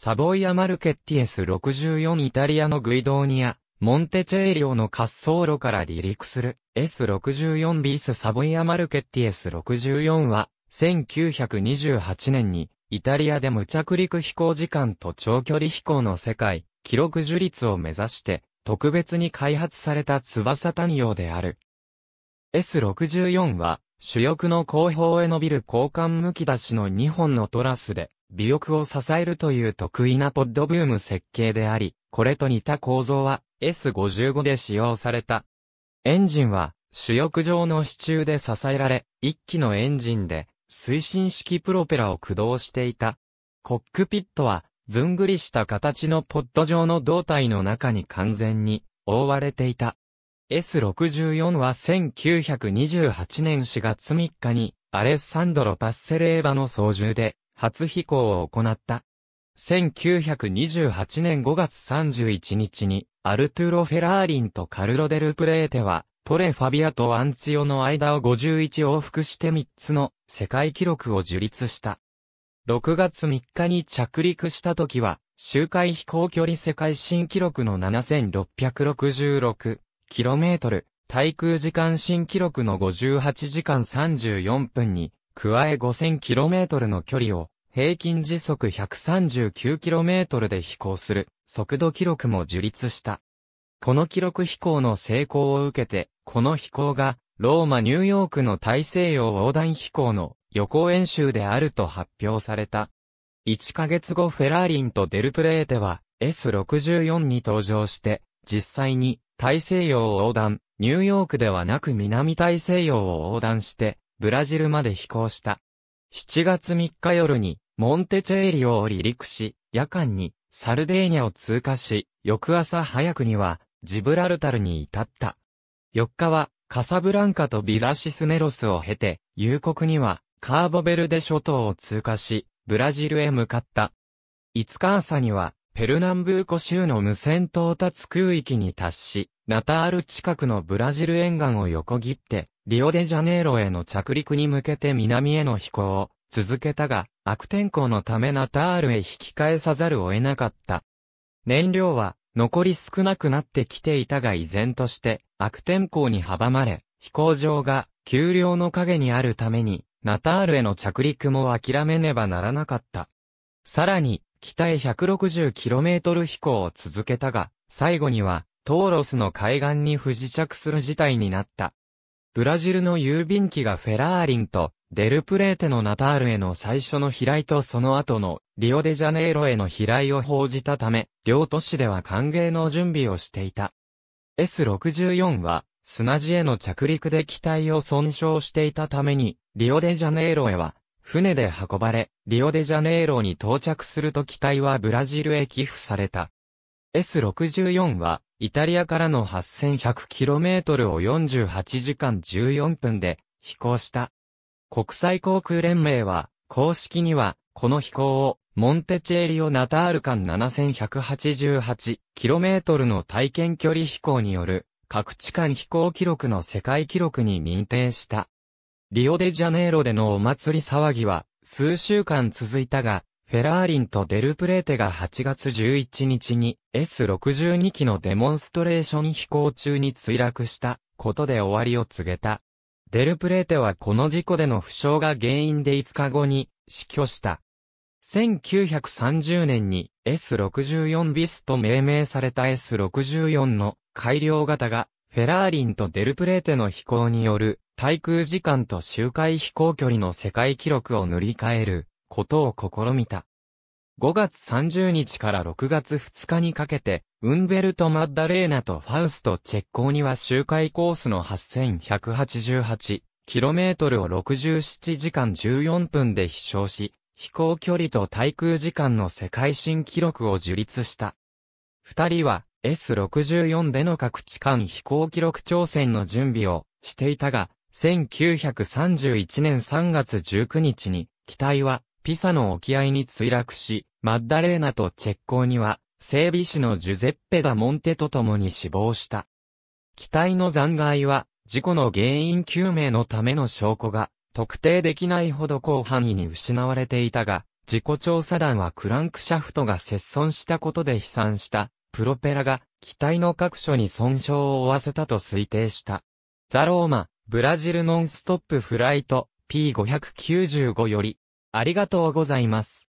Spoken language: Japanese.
サボイア・マルケッティエス64イタリアのグイドーニア、モンテチェーリオの滑走路から離陸する S64 ビースサボイア・マルケッティエス64は、1928年に、イタリアで無着陸飛行時間と長距離飛行の世界、記録樹立を目指して、特別に開発された翼単用である。S64 は、主翼の後方へ伸びる交換むき出しの2本のトラスで、尾翼を支えるという得意なポッドブーム設計であり、これと似た構造は S55 で使用された。エンジンは主翼上の支柱で支えられ、一機のエンジンで推進式プロペラを駆動していた。コックピットはずんぐりした形のポッド状の胴体の中に完全に覆われていた。S64 は1928年4月3日にアレッサンドロ・パッセレーバの操縦で初飛行を行った。1928年5月31日に、アルトゥーロ・フェラーリンとカルロ・デル・プレーテは、トレ・ファビアとアンツィオの間を51往復して3つの世界記録を樹立した。6月3日に着陸した時は、周回飛行距離世界新記録の 7666km、対空時間新記録の58時間34分に、加え 5000km の距離を平均時速 139km で飛行する速度記録も樹立した。この記録飛行の成功を受けて、この飛行がローマ・ニューヨークの大西洋横断飛行の予行演習であると発表された。1ヶ月後フェラーリンとデルプレーテは S64 に登場して、実際に大西洋横断、ニューヨークではなく南大西洋を横断して、ブラジルまで飛行した。7月3日夜に、モンテチェーリオを離陸し、夜間に、サルデーニャを通過し、翌朝早くには、ジブラルタルに至った。4日は、カサブランカとビラシスネロスを経て、夕刻には、カーボベルデ諸島を通過し、ブラジルへ向かった。5日朝には、ペルナンブーコ州の無線到達空域に達し、ナタール近くのブラジル沿岸を横切って、リオデジャネイロへの着陸に向けて南への飛行を続けたが、悪天候のためナタールへ引き返さざるを得なかった。燃料は残り少なくなってきていたが依然として悪天候に阻まれ、飛行場が丘陵の影にあるために、ナタールへの着陸も諦めねばならなかった。さらに、北へ 160km 飛行を続けたが、最後には、トーロスの海岸に不時着する事態になった。ブラジルの郵便機がフェラーリンとデルプレーテのナタールへの最初の飛来とその後のリオデジャネイロへの飛来を報じたため、両都市では歓迎の準備をしていた。S64 は砂地への着陸で機体を損傷していたために、リオデジャネイロへは船で運ばれ、リオデジャネイロに到着すると機体はブラジルへ寄付された。S64 はイタリアからの 8100km を48時間14分で飛行した。国際航空連盟は、公式には、この飛行を、モンテチェーリオ・ナタール間 7188km の体験距離飛行による、各地間飛行記録の世界記録に認定した。リオデジャネイロでのお祭り騒ぎは、数週間続いたが、フェラーリンとデルプレーテが8月11日に S62 機のデモンストレーション飛行中に墜落したことで終わりを告げた。デルプレーテはこの事故での負傷が原因で5日後に死去した。1930年に S64 ビスと命名された S64 の改良型がフェラーリンとデルプレーテの飛行による対空時間と周回飛行距離の世界記録を塗り替えることを試みた。5月30日から6月2日にかけて、ウンベルト・マッダレーナとファウスト・チェッコーニは周回コースの 8188km を67時間14分で飛翔し、飛行距離と対空時間の世界新記録を樹立した。二人は S64 での各地間飛行記録挑戦の準備をしていたが、1931年3月19日に機体はピサの沖合に墜落し、マッダレーナとチェッコーには、整備士のジュゼッペ・ダ・モンテと共に死亡した。機体の残骸は、事故の原因究明のための証拠が、特定できないほど広範囲に失われていたが、事故調査団はクランクシャフトが接損したことで飛散した、プロペラが、機体の各所に損傷を負わせたと推定した。ザ・ローマ、ブラジルノンストップフライト P595 より、ありがとうございます。